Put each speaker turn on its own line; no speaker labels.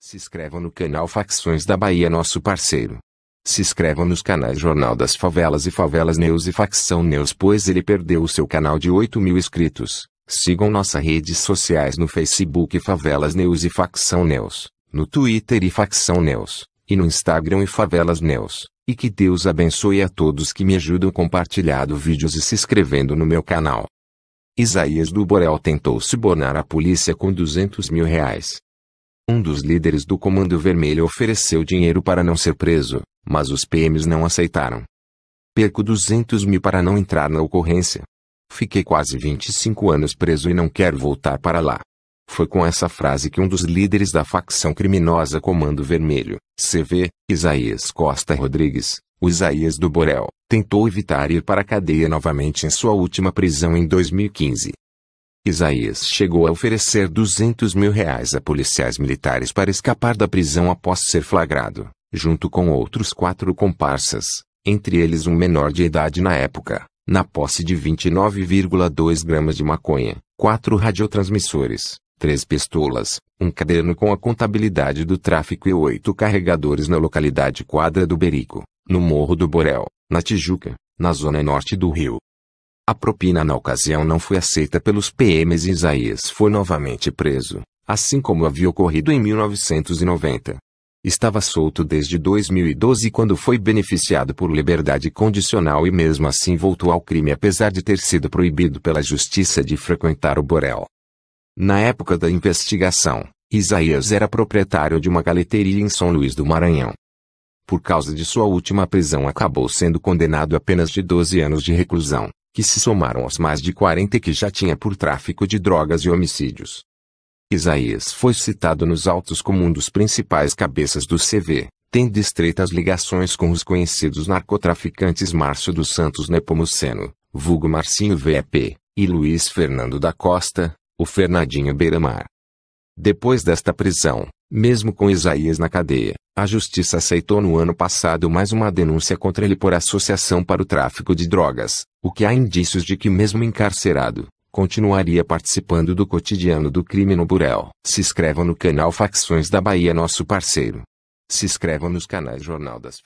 Se inscrevam no canal Facções da Bahia, nosso parceiro. Se inscrevam nos canais Jornal das Favelas e Favelas News e Facção News, pois ele perdeu o seu canal de 8 mil inscritos. Sigam nossas redes sociais no Facebook Favelas News e Facção News, no Twitter e Facção News, e no Instagram e Favelas News. E que Deus abençoe a todos que me ajudam compartilhando vídeos e se inscrevendo no meu canal. Isaías do Borel tentou subornar a polícia com 200 mil reais. Um dos líderes do Comando Vermelho ofereceu dinheiro para não ser preso, mas os PMs não aceitaram. Perco 200 mil para não entrar na ocorrência. Fiquei quase 25 anos preso e não quero voltar para lá. Foi com essa frase que um dos líderes da facção criminosa Comando Vermelho, CV, Isaías Costa Rodrigues, o Isaías do Borel, tentou evitar ir para a cadeia novamente em sua última prisão em 2015. Isaías chegou a oferecer 200 mil reais a policiais militares para escapar da prisão após ser flagrado, junto com outros quatro comparsas, entre eles um menor de idade na época, na posse de 29,2 gramas de maconha, quatro radiotransmissores, três pistolas, um caderno com a contabilidade do tráfico e oito carregadores na localidade Quadra do Berico, no Morro do Borel, na Tijuca, na zona norte do Rio. A propina na ocasião não foi aceita pelos PMs e Isaías foi novamente preso, assim como havia ocorrido em 1990. Estava solto desde 2012 quando foi beneficiado por liberdade condicional e mesmo assim voltou ao crime apesar de ter sido proibido pela justiça de frequentar o borel. Na época da investigação, Isaías era proprietário de uma galeteria em São Luís do Maranhão. Por causa de sua última prisão acabou sendo condenado a apenas de 12 anos de reclusão que se somaram aos mais de 40 que já tinha por tráfico de drogas e homicídios. Isaías foi citado nos autos como um dos principais cabeças do CV, tendo estreitas ligações com os conhecidos narcotraficantes Márcio dos Santos Nepomuceno, vulgo Marcinho VEP, e Luiz Fernando da Costa, o Fernandinho Beiramar. Depois desta prisão, mesmo com Isaías na cadeia, a justiça aceitou no ano passado mais uma denúncia contra ele por associação para o tráfico de drogas, o que há indícios de que mesmo encarcerado, continuaria participando do cotidiano do crime no Burel. Se inscrevam no canal Facções da Bahia, nosso parceiro. Se inscrevam nos canais Jornal das